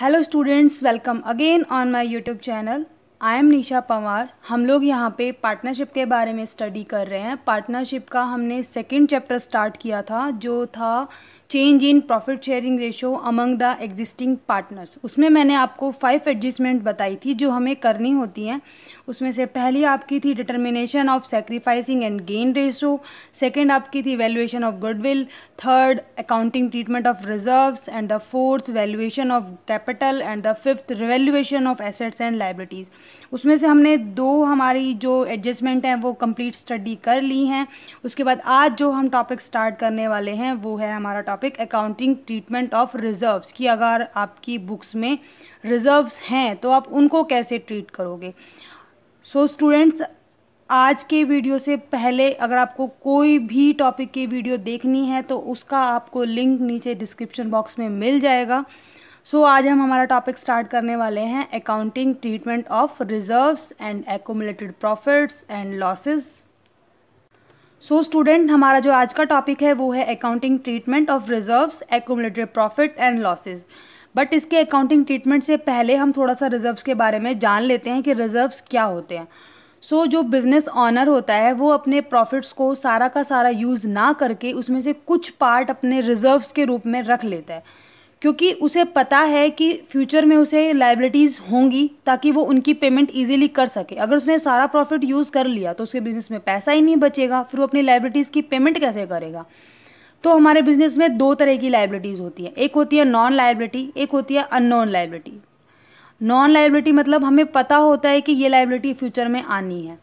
hello students welcome again on my YouTube channel I am Nisha Panwar हम लोग यहाँ पे पार्टनरशिप के बारे में स्टडी कर रहे हैं पार्टनरशिप का हमने सेकंड चैप्टर स्टार्ट किया था जो था change in profit sharing ratio among the existing partners उसमें मैंने आपको फाइव एडजस्टमेंट बताई थी जो हमें करनी होती हैं उसमें से पहली आपकी थी determination of sacrificing and gain ratio second आपकी थी valuation of goodwill third accounting treatment of reserves and the fourth valuation of capital and the fifth revaluation of assets and liabilities उसमें से हमने दो हमारी जो एडजस्टमेंट हैं वो कंप्लीट स्टडी कर ली हैं उसके बाद आज जो हम टॉपिक स्टार्ट करने वाले हैं वो है हमारा topic accounting treatment of reserves कि अगर आपकी बुक्स में रिजर्व्स हैं तो आप उनको कैसे ट्रीट करोगे सो so, स्टूडेंट्स आज के वीडियो से पहले अगर आपको कोई भी टॉपिक की वीडियो देखनी है तो उसका आपको लिंक नीचे डिस्क्रिप्शन बॉक्स में मिल जाएगा सो so, आज हम हमारा टॉपिक स्टार्ट करने वाले हैं accounting treatment of reserves and accumulated profits and losses so so, student हमारा जो आज का टॉपिक है वो है accounting treatment of reserves accumulated profit and losses but इसके अकाउंटिंग ट्रीटमेंट से पहले हम थोड़ा सा रिजर्व्स के बारे में जान लेते हैं कि रिजर्व्स क्या होते हैं सो so, जो बिज़नेस ऑनर होता है वो अपने प्रॉफिट्स को सारा का सारा यूज़ ना करके उसमें से कुछ पार्ट अपने रिजर्व्स के रूप में रख लेता है क्योंकि उसे पता है कि फ्यूचर में उसे लाइबिलिटीज़ होंगी ताकि वो उनकी पेमेंट इजीली कर सके अगर उसने सारा प्रॉफिट यूज़ कर लिया तो उसके बिज़नेस में पैसा ही नहीं बचेगा फिर वो अपनी लाइबिलिटीज़ की पेमेंट कैसे करेगा तो हमारे बिज़नेस में दो तरह की लाइबिलिटीज़ होती है एक होती है नॉन लाइबिलिटी एक होती है अननोन लाइबिलिटी नॉन लाइबिलिटी मतलब हमें पता होता है कि ये लाइबिलिटी फ्यूचर में आनी है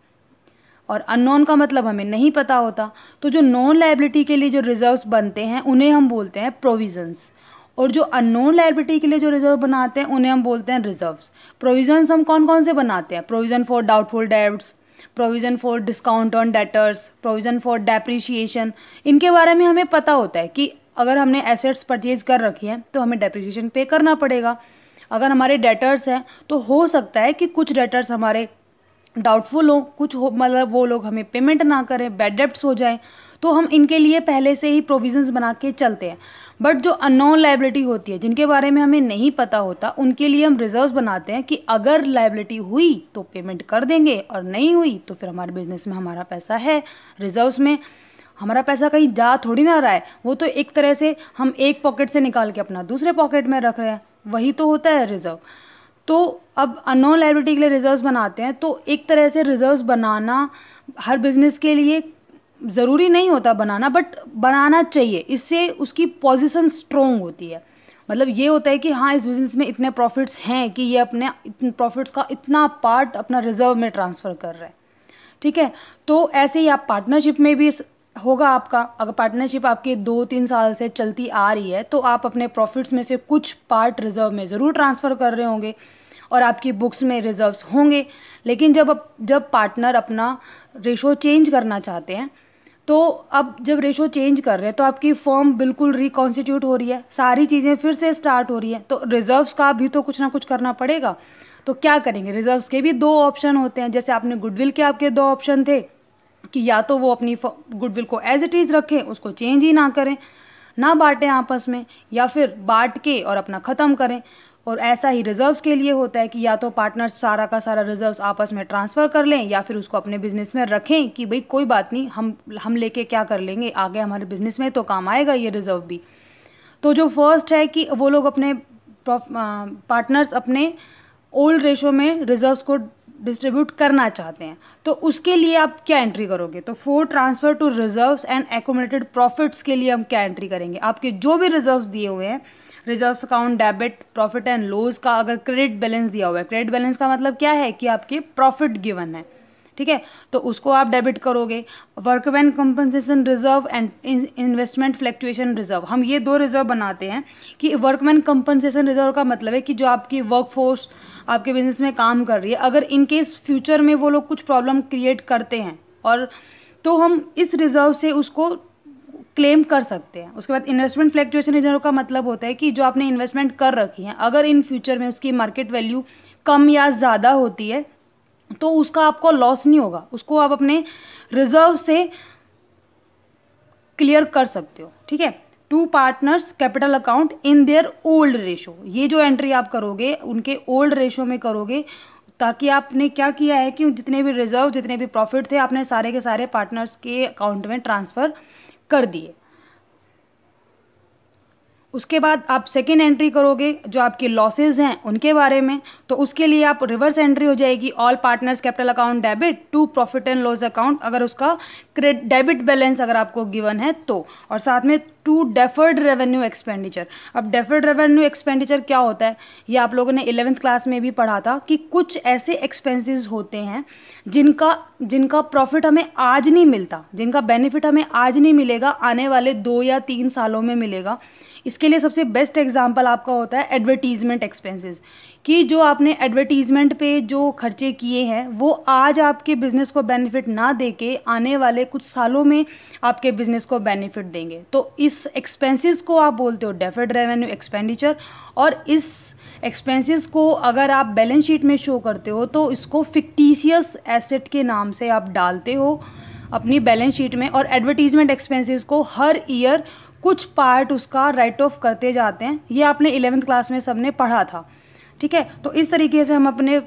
और अननोन का मतलब हमें नहीं पता होता तो जो नॉन लाइबिलिटी के लिए जो रिजर्व्स बनते हैं उन्हें हम बोलते हैं प्रोविजंस और जो अननोन लाइबिलिटी के लिए जो रिजर्व बनाते हैं उन्हें हम बोलते हैं रिजर्व्स प्रोविजन हम कौन कौन से बनाते हैं provision for doubtful debts provision for discount on debtors provision for depreciation इनके बारे में हमें पता होता है कि अगर हमने एसेट्स परचेज कर रखी हैं तो हमें डेप्रीशिएशन पे करना पड़ेगा अगर हमारे डेटर्स हैं तो हो सकता है कि कुछ डेटर्स हमारे डाउटफुल हों कुछ हो मतलब वो लोग हमें पेमेंट ना करें बैड डेप्ट हो जाएं तो हम इनके लिए पहले से ही प्रोविजंस बना के चलते हैं बट जो अननोन लाइबिलिटी होती है जिनके बारे में हमें नहीं पता होता उनके लिए हम रिजर्व बनाते हैं कि अगर लाइबिलिटी हुई तो पेमेंट कर देंगे और नहीं हुई तो फिर हमारे बिजनेस में हमारा पैसा है रिजर्व में हमारा पैसा कहीं जा थोड़ी ना रहा है वो तो एक तरह से हम एक पॉकेट से निकाल के अपना दूसरे पॉकेट में रख रहे हैं वही तो होता है रिजर्व तो अब अननोन लाइबिलिटी के लिए रिजर्व बनाते हैं तो एक तरह से रिजर्व बनाना हर बिजनेस के लिए ज़रूरी नहीं होता बनाना बट बनाना चाहिए इससे उसकी पोजिशन स्ट्रोंग होती है मतलब ये होता है कि हाँ इस बिज़नेस में इतने प्रॉफिट्स हैं कि ये अपने प्रॉफिट्स का इतना पार्ट अपना रिजर्व में ट्रांसफ़र कर रहे हैं ठीक है तो ऐसे ही आप पार्टनरशिप में भी होगा आपका अगर पार्टनरशिप आपके दो तीन साल से चलती आ रही है तो आप अपने प्रॉफिट्स में से कुछ पार्ट रिजर्व में ज़रूर ट्रांसफ़र कर रहे होंगे और आपकी बुक्स में रिजर्व्स होंगे लेकिन जब जब पार्टनर अपना रेशो चेंज करना चाहते हैं तो अब जब रेशो चेंज कर रहे हैं तो आपकी फॉर्म बिल्कुल रिकॉन्स्टिट्यूट हो रही है सारी चीज़ें फिर से स्टार्ट हो रही हैं तो रिजर्व्स का भी तो कुछ ना कुछ करना पड़ेगा तो क्या करेंगे रिजर्व्स के भी दो ऑप्शन होते हैं जैसे आपने गुडविल के आपके दो ऑप्शन थे कि या तो वो अपनी गुडविल को एज इट इज़ रखें उसको चेंज ही ना करें ना बांटें आपस में या फिर बांट के और अपना ख़त्म करें और ऐसा ही रिजर्व्स के लिए होता है कि या तो पार्टनर्स सारा का सारा रिजर्व्स आपस में ट्रांसफ़र कर लें या फिर उसको अपने बिजनेस में रखें कि भाई कोई बात नहीं हम हम लेके क्या कर लेंगे आगे हमारे बिजनेस में तो काम आएगा ये रिज़र्व भी तो जो फर्स्ट है कि वो लोग अपने पार्टनर्स अपने ओल्ड रेशो में रिजर्व्स को डिस्ट्रीब्यूट करना चाहते हैं तो उसके लिए आप क्या एंट्री करोगे तो for transfer to reserves and accumulated profits के लिए हम क्या एंट्री करेंगे आपके जो भी रिजर्व्स दिए हुए हैं reserve account debit profit and loss का अगर क्रेडिट बैलेंस दिया हुआ है क्रेडिट बैलेंस का मतलब क्या है कि आपके प्रॉफिट गिवन है ठीक है तो उसको आप डेबिट करोगे workman compensation reserve and investment fluctuation reserve हम ये दो रिजर्व बनाते हैं कि वर्कमैन कंपनसेशन रिजर्व का मतलब है कि जो आपकी वर्कफोर्स आपके बिजनेस में काम कर रही है अगर इनकेस फ्यूचर में वो लोग कुछ प्रॉब्लम क्रिएट करते हैं और तो हम इस रिजर्व से उसको क्लेम कर सकते हैं उसके बाद इन्वेस्टमेंट फ्लैक्चुएशन रिजर्व का मतलब होता है कि जो आपने इन्वेस्टमेंट कर रखी है अगर इन फ्यूचर में उसकी मार्केट वैल्यू कम या ज़्यादा होती है तो उसका आपको लॉस नहीं होगा उसको आप अपने रिजर्व से क्लियर कर सकते हो ठीक है to partners capital account in their old ratio ये जो एंट्री आप करोगे उनके ओल्ड रेशो में करोगे ताकि आपने क्या किया है कि जितने भी रिजर्व जितने भी प्रॉफिट थे आपने सारे के सारे पार्टनर्स के अकाउंट में ट्रांसफ़र कर दिए उसके बाद आप सेकेंड एंट्री करोगे जो आपके लॉसेज हैं उनके बारे में तो उसके लिए आप रिवर्स एंट्री हो जाएगी all partners capital account debit to profit and loss account अगर उसका क्रेडिट डेबिट बैलेंस अगर आपको गिवन है तो और साथ में टू डेफर्ड रेवेन्यू एक्सपेंडिचर अब डेफर्ड रेवेन्यू एक्सपेंडिचर क्या होता है ये आप लोगों ने इलेवेंथ क्लास में भी पढ़ा था कि कुछ ऐसे एक्सपेंसेस होते हैं जिनका जिनका प्रॉफिट हमें आज नहीं मिलता जिनका बेनिफिट हमें आज नहीं मिलेगा आने वाले दो या तीन सालों में मिलेगा इसके लिए सबसे बेस्ट एग्जाम्पल आपका होता है एडवर्टीज़मेंट एक्सपेंसेस कि जो आपने एडवर्टीज़मेंट पे जो खर्चे किए हैं वो आज आपके बिज़नेस को बेनिफिट ना दे के आने वाले कुछ सालों में आपके बिज़नेस को बेनिफिट देंगे तो इस एक्सपेंसेस को आप बोलते हो डेफर्ड रेवेन्यू एक्सपेंडिचर और इस एक्सपेंसेस को अगर आप बैलेंस शीट में शो करते हो तो इसको फिक्टीसियस एसेट के नाम से आप डालते हो अपनी बैलेंस शीट में और एडवर्टीजमेंट एक्सपेंसेस को हर ईयर कुछ पार्ट उसका राइट ऑफ करते जाते हैं ये आपने इलेवेंथ क्लास में सबने पढ़ा था ठीक है तो इस तरीके से हम अपने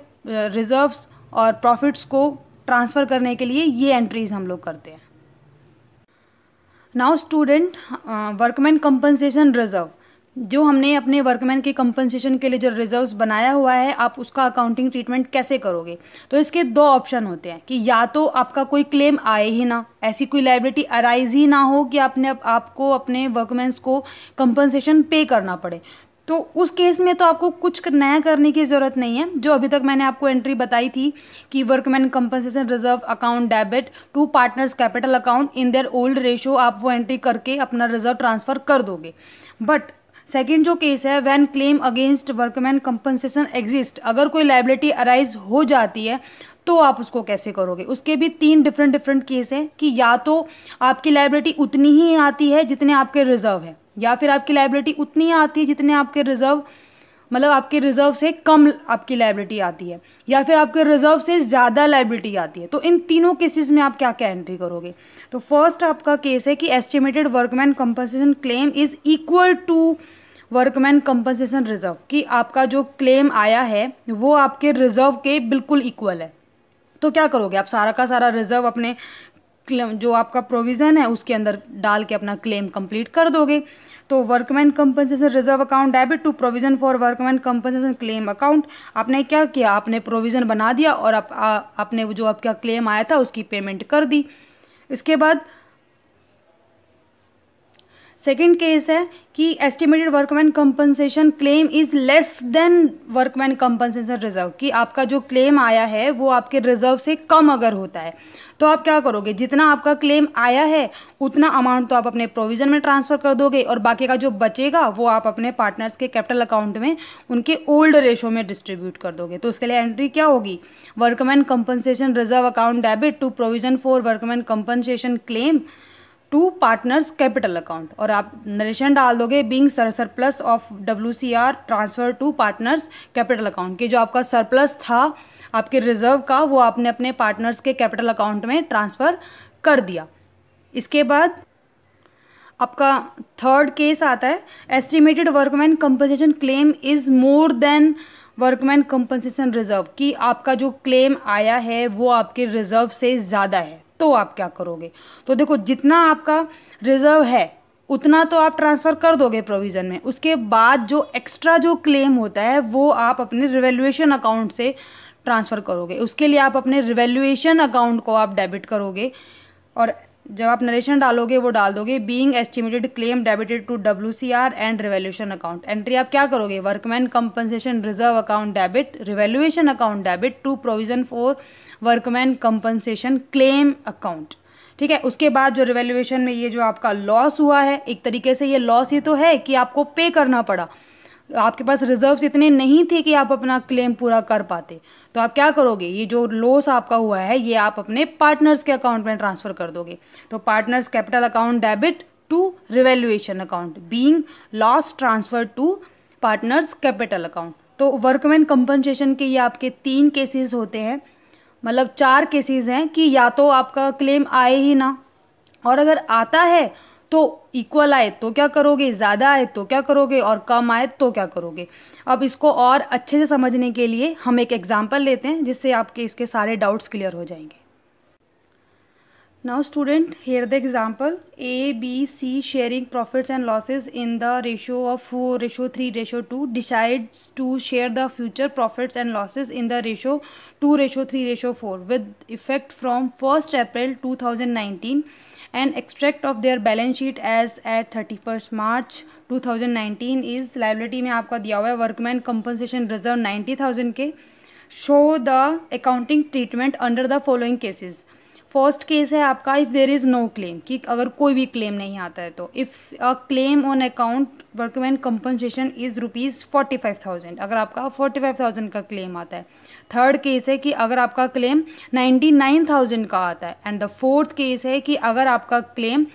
रिजर्व्स और प्रॉफिट्स को ट्रांसफ़र करने के लिए ये एंट्रीज हम लोग करते हैं now student workman compensation reserve जो हमने अपने वर्कमैन के कंपनसेशन के लिए जो रिजर्व्स बनाया हुआ है आप उसका अकाउंटिंग ट्रीटमेंट कैसे करोगे तो इसके दो ऑप्शन होते हैं कि या तो आपका कोई क्लेम आए ही ना ऐसी कोई लाइबिलिटी अराइज ही ना हो कि आपने आपको अपने वर्कमैन्स को कंपनसेशन पे करना पड़े तो उस केस में तो आपको कुछ नया करने की ज़रूरत नहीं है जो अभी तक मैंने आपको एंट्री बताई थी कि workman compensation reserve account debit to partners capital account in their old ratio आप वो एंट्री करके अपना रिजर्व ट्रांसफ़र कर दोगे बट सेकेंड जो केस है when claim against workman compensation exist अगर कोई लाइबिलिटी अराइज हो जाती है तो आप उसको कैसे करोगे उसके भी तीन डिफरेंट डिफरेंट केस हैं कि या तो आपकी लाइबिलिटी उतनी ही आती है जितने आपके रिजर्व है या फिर आपकी लाइबिलिटी उतनी आती है जितने आपके रिजर्व मतलब आपके रिजर्व से कम आपकी लाइबिलिटी आती है या फिर आपके रिजर्व से ज़्यादा लाइबिलिटी आती है तो इन तीनों केसेस में आप क्या क्या एंट्री करोगे तो फर्स्ट आपका केस है कि estimated workman compensation claim is equal to workman compensation reserve कि आपका जो क्लेम आया है वो आपके रिजर्व के बिल्कुल इक्वल है तो क्या करोगे आप सारा का सारा रिजर्व अपने जो आपका प्रोविज़न है उसके अंदर डाल के अपना क्लेम कंप्लीट कर दोगे तो workman compensation reserve account debit to provision for workman compensation claim account आपने क्या किया आपने प्रोविजन बना दिया और आप, आ, आपने जो आपका क्लेम आया था उसकी पेमेंट कर दी इसके बाद सेकेंड केस है कि estimated workman compensation claim is less than workman compensation reserve कि आपका जो क्लेम आया है वो आपके रिजर्व से कम अगर होता है तो आप क्या करोगे जितना आपका क्लेम आया है उतना अमाउंट तो आप अपने प्रोविज़न में ट्रांसफ़र कर दोगे और बाकी का जो बचेगा वो आप अपने पार्टनर्स के कैपिटल अकाउंट में उनके ओल्ड रेशो में डिस्ट्रीब्यूट कर दोगे तो उसके लिए एंट्री क्या होगी workman compensation reserve account debit to provision for workman compensation claim to partners capital account और आप नरेशन डाल दोगे being sir surplus of W C R transfer to partners capital account कि जो आपका सरप्लस था आपके रिजर्व का वो आपने अपने पार्टनर्स के कैपिटल अकाउंट में ट्रांसफ़र कर दिया इसके बाद आपका थर्ड केस आता है estimated workman compensation claim is more than workman compensation reserve कि आपका जो क्लेम आया है वो आपके रिजर्व से ज़्यादा है तो आप क्या करोगे तो देखो जितना आपका रिजर्व है उतना तो आप ट्रांसफ़र कर दोगे प्रोविज़न में उसके बाद जो एक्स्ट्रा जो क्लेम होता है वो आप अपने रिवेल्यूशन अकाउंट से ट्रांसफ़र करोगे उसके लिए आप अपने रिवेल्यूशन अकाउंट को आप डेबिट करोगे और जब आप नरेशन डालोगे वो डाल दोगे being estimated claim debited to W C R and revaluation account entry आप क्या करोगे workman compensation reserve account debit revaluation account debit to provision for workman compensation claim account ठीक है उसके बाद जो रिवेल्युएशन में ये जो आपका लॉस हुआ है एक तरीके से ये लॉस ये तो है कि आपको पे करना पड़ा आपके पास रिजर्व्स इतने नहीं थे कि आप अपना क्लेम पूरा कर पाते तो आप क्या करोगे ये जो लॉस आपका हुआ है ये आप अपने पार्टनर्स के अकाउंट में ट्रांसफ़र कर दोगे तो partners capital account debit to revaluation account being loss transfer to partners capital account तो वर्कमैन कंपनसेशन के ये आपके तीन केसेस होते हैं मतलब चार केसेस हैं कि या तो आपका क्लेम आए ही ना और अगर आता है तो इक्वल आए तो क्या करोगे ज़्यादा आए तो क्या करोगे और कम आए तो क्या करोगे अब इसको और अच्छे से समझने के लिए हम एक एग्जाम्पल लेते हैं जिससे आपके इसके सारे डाउट्स क्लियर हो जाएंगे now student here the example a b c sharing profits and losses in the ratio of 4 ratio 3 ratio 2 decides to share the future profits and losses in the ratio 2 ratio 3 ratio 4 with effect from 1st april 2019 and extract of their balance sheet as at 31st march 2019 is liability में आपका दिया हुआ है workman compensation reserve 90000 के show the accounting treatment under the following cases first case है आपका if there is no claim कि अगर कोई भी क्लेम नहीं आता है तो if a claim on account workman compensation is rupees forty five thousand अगर आपका फोर्टी फाइव थाउजेंड का क्लेम आता है थर्ड केस है कि अगर आपका क्लेम नाइन्टी नाइन थाउजेंड का आता है एंड द फोर्थ केस है कि अगर आपका क्लेम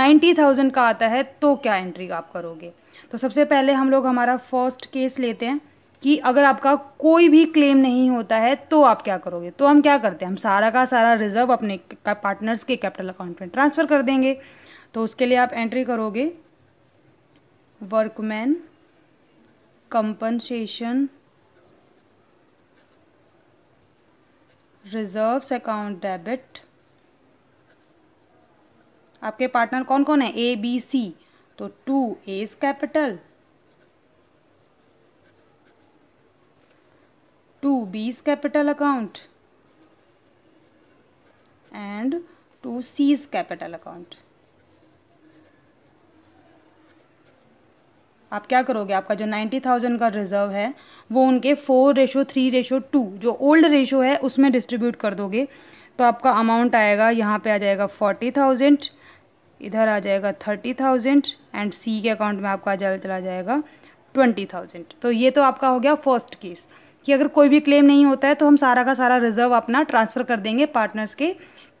नाइन्टी थाउजेंड का आता है तो क्या एंट्री आप करोगे तो सबसे पहले हम लोग हमारा फर्स्ट केस लेते हैं कि अगर आपका कोई भी क्लेम नहीं होता है तो आप क्या करोगे तो हम क्या करते हैं हम सारा का सारा रिजर्व अपने पार्टनर्स के कैपिटल अकाउंट में ट्रांसफ़र कर देंगे तो उसके लिए आप एंट्री करोगे workman compensation reserves account debit आपके पार्टनर कौन कौन है ए बी सी तो to A's capital to B's capital account and to C's capital account आप क्या करोगे आपका जो नाइन्टी थाउजेंड का रिजर्व है वो उनके four ratio three ratio two जो ओल्ड रेशो है उसमें डिस्ट्रीब्यूट कर दोगे तो आपका अमाउंट आएगा यहाँ पे आ जाएगा फोर्टी थाउजेंड इधर आ जाएगा थर्टी थाउजेंड एंड सी के अकाउंट में आपका चला जाएगा ट्वेंटी थाउजेंड तो ये तो आपका हो गया फर्स्ट केस कि अगर कोई भी क्लेम नहीं होता है तो हम सारा का सारा रिजर्व अपना ट्रांसफ़र कर देंगे पार्टनर्स के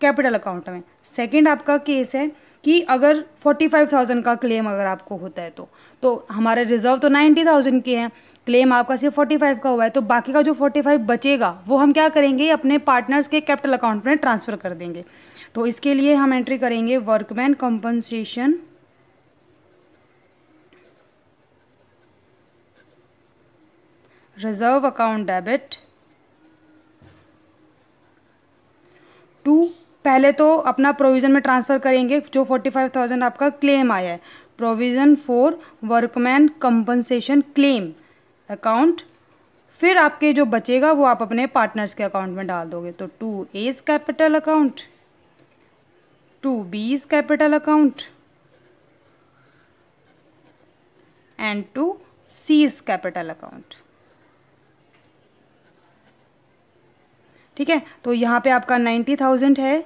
कैपिटल अकाउंट में सेकेंड आपका केस है कि अगर फोर्टी फाइव थाउजेंड का क्लेम अगर आपको होता है तो तो हमारे रिजर्व तो नाइन्टी थाउजेंड के हैं क्लेम आपका सिर्फ फोर्टी फाइव का हुआ है तो बाकी का जो फोर्टी फाइव बचेगा वो हम क्या करेंगे अपने पार्टनर्स के कैपिटल अकाउंट में ट्रांसफ़र कर देंगे तो इसके लिए हम एंट्री करेंगे workman compensation reserve account debit to पहले तो अपना प्रोविज़न में ट्रांसफ़र करेंगे जो फोर्टी फाइव थाउजेंड आपका क्लेम आया है provision for workman compensation claim account फिर आपके जो बचेगा वो आप अपने पार्टनर्स के अकाउंट में डाल दोगे तो to A's capital account to B's capital account and to C's capital account ठीक है तो यहाँ पे आपका नाइन्टी थाउजेंड है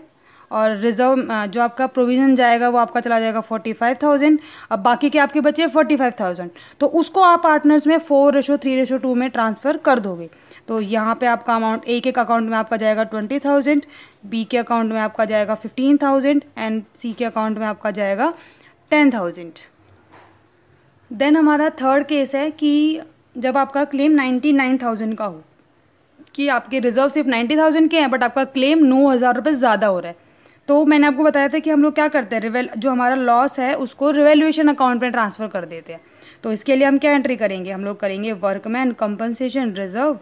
और रिजर्व जो आपका प्रोविज़न जाएगा वो आपका चला जाएगा फोर्टी फाइव थाउजेंड अब बाकी के आपके बचे फोर्टी फाइव थाउजेंड तो उसको आप पार्टनर्स में four ratio three ratio two में ट्रांसफ़र कर दोगे तो यहाँ पे आपका अमाउंट ए के अकाउंट में आपका जाएगा ट्वेंटी थाउजेंड बी के अकाउंट में आपका जाएगा फिफ्टीन थाउजेंड एंड सी के अकाउंट में आपका जाएगा टेन थाउजेंड देन हमारा थर्ड केस है कि जब आपका क्लेम नाइन्टी नाइन थाउजेंड का हो कि आपके रिजर्व सिर्फ नाइन्टी थाउजेंड के हैं बट आपका क्लेम नौ हज़ार रुपये ज़्यादा हो रहा है तो मैंने आपको बताया था कि हम लोग क्या करते हैं रिवेल जो हमारा लॉस है उसको रिवेल्यूएशन अकाउंट में ट्रांसफ़र कर देते हैं तो इसके लिए हम क्या एंट्री करेंगे हम लोग करेंगे workman compensation reserve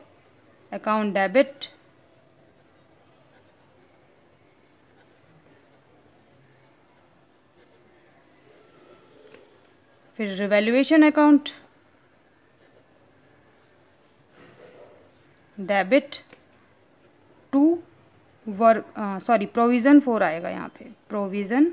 account debit फिर revaluation account debit to work sorry provision for आएगा यहाँ पे provision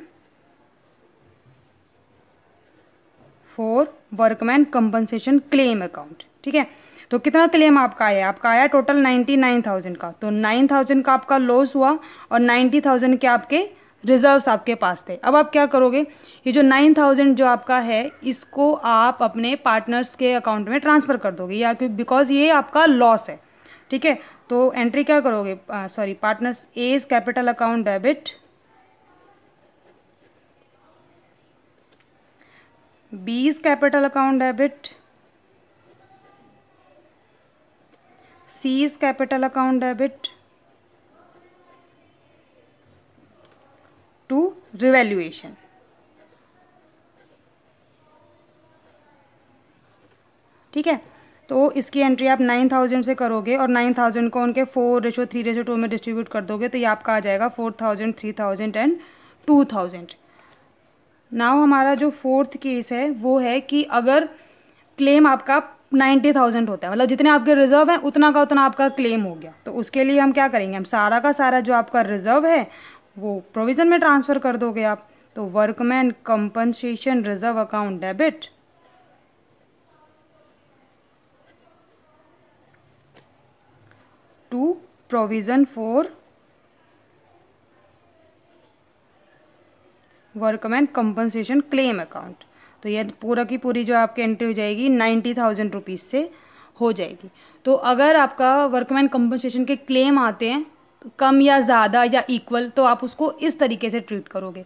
for workman compensation claim account ठीक है तो कितना क्लेम आपका आया आपका आया टोटल नाइन्टी नाइन थाउजेंड का तो नाइन थाउजेंड का आपका लॉस हुआ और नाइन्टी थाउजेंड के आपके रिजर्व्स आपके पास थे अब आप क्या करोगे ये जो नाइन थाउजेंड जो आपका है इसको आप अपने पार्टनर्स के अकाउंट में ट्रांसफ़र कर दोगे या बिकॉज ये आपका लॉस है ठीक है तो एंट्री क्या करोगे sorry partners A's capital account debit B's capital account debit C's capital account debit to revaluation ठीक है तो इसकी एंट्री आप नाइन थाउजेंड से करोगे और नाइन थाउजेंड को उनके four ratio three ratio two में डिस्ट्रीब्यूट कर दोगे तो ये आपका आ जाएगा four thousand three thousand and two thousand now हमारा जो फोर्थ केस है वो है कि अगर क्लेम आपका नाइन्टी थाउजेंड होता है मतलब जितने आपके रिजर्व हैं उतना का उतना आपका क्लेम हो गया तो उसके लिए हम क्या करेंगे हम सारा का सारा जो आपका रिजर्व है वो प्रोविज़न में ट्रांसफ़र कर दोगे आप तो workman compensation reserve account debit to provision for workman compensation claim account तो ये पूरा की पूरी जो आपकी एंट्री हो जाएगी नाइन्टी थाउजेंड रुपीज़ से हो जाएगी तो अगर आपका वर्कमैन कंपनसेशन के क्लेम आते हैं तो कम या ज़्यादा या इक्वल तो आप उसको इस तरीके से ट्रीट करोगे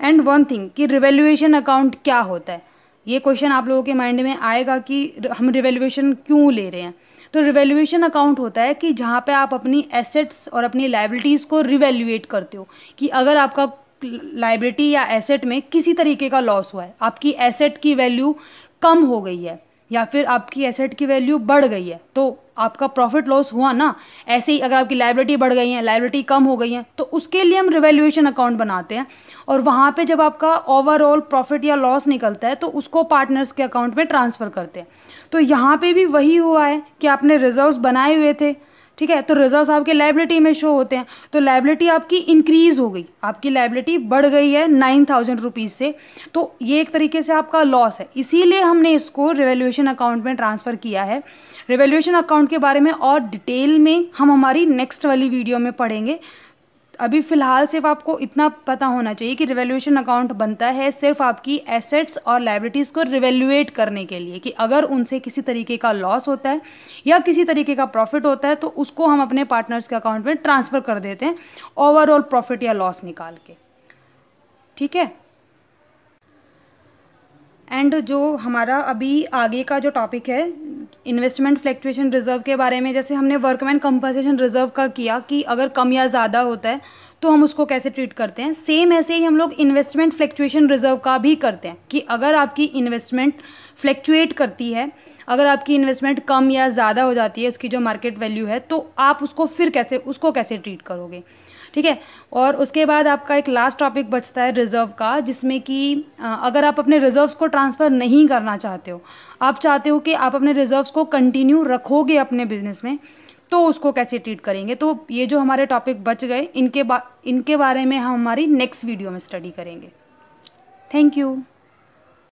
एंड वन थिंग कि रिवेल्यूएशन अकाउंट क्या होता है ये क्वेश्चन आप लोगों के माइंड में आएगा कि हम रिवेल्यूएशन क्यों ले रहे हैं तो रिवेल्यूएशन अकाउंट होता है कि जहाँ पे आप अपनी एसेट्स और अपनी लाइबिलिटीज़ को रिवेल्यूएट करते हो कि अगर आपका लाइबिलिटी या एसेट में किसी तरीके का लॉस हुआ है आपकी एसेट की वैल्यू कम हो गई है या फिर आपकी एसेट की वैल्यू बढ़ गई है तो आपका प्रॉफिट लॉस हुआ ना ऐसे ही अगर आपकी लाइबिलिटी बढ़ गई है लाइबिलिटी कम हो गई है तो उसके लिए हम रिवेल्यूएशन अकाउंट बनाते हैं और वहाँ पे जब आपका ओवरऑल प्रॉफिट या लॉस निकलता है तो उसको पार्टनर्स के अकाउंट में ट्रांसफ़र करते हैं तो यहाँ पे भी वही हुआ है कि आपने रिजर्व्स बनाए हुए थे ठीक है तो रिजर्व आपके लाइबिलिटी में शो होते हैं तो लाइबिलिटी आपकी इंक्रीज हो गई आपकी लाइबिलिटी बढ़ गई है नाइन थाउजेंड रुपीज़ से तो ये एक तरीके से आपका लॉस है इसीलिए हमने इसको रिवेल्यूशन अकाउंट में ट्रांसफ़र किया है रिवेल्यूशन अकाउंट के बारे में और डिटेल में हम हमारी नेक्स्ट वाली वीडियो में पढ़ेंगे अभी फ़िलहाल सिर्फ आपको इतना पता होना चाहिए कि रिवेल्यूशन अकाउंट बनता है सिर्फ आपकी एसेट्स और लाइब्रिटीज़ को रिवेल्यूएट करने के लिए कि अगर उनसे किसी तरीके का लॉस होता है या किसी तरीके का प्रॉफिट होता है तो उसको हम अपने पार्टनर्स के अकाउंट में ट्रांसफ़र कर देते हैं ओवरऑल प्रॉफिट या लॉस निकाल के ठीक है एंड जो हमारा अभी आगे का जो टॉपिक है इन्वेस्टमेंट फ्लैक्चुएशन रिजर्व के बारे में जैसे हमने वर्कमैन कंपनसेशन रिजर्व का किया कि अगर कम या ज़्यादा होता है तो हम उसको कैसे ट्रीट करते हैं सेम ऐसे ही हम लोग इन्वेस्टमेंट फ्लैक्चुएशन रिजर्व का भी करते हैं कि अगर आपकी इन्वेस्टमेंट फ्लैक्चुएट करती है अगर आपकी इन्वेस्टमेंट कम या ज़्यादा हो जाती है उसकी जो मार्केट वैल्यू है तो आप उसको फिर कैसे उसको कैसे ट्रीट करोगे ठीक है और उसके बाद आपका एक लास्ट टॉपिक बचता है रिज़र्व का जिसमें कि अगर आप अपने रिज़र्व्स को ट्रांसफ़र नहीं करना चाहते हो आप चाहते हो कि आप अपने रिज़र्व्स को कंटिन्यू रखोगे अपने बिजनेस में तो उसको कैसे ट्रीट करेंगे तो ये जो हमारे टॉपिक बच गए इनके बा इनके बारे में हम हमारी नेक्स्ट वीडियो में स्टडी करेंगे थैंक यू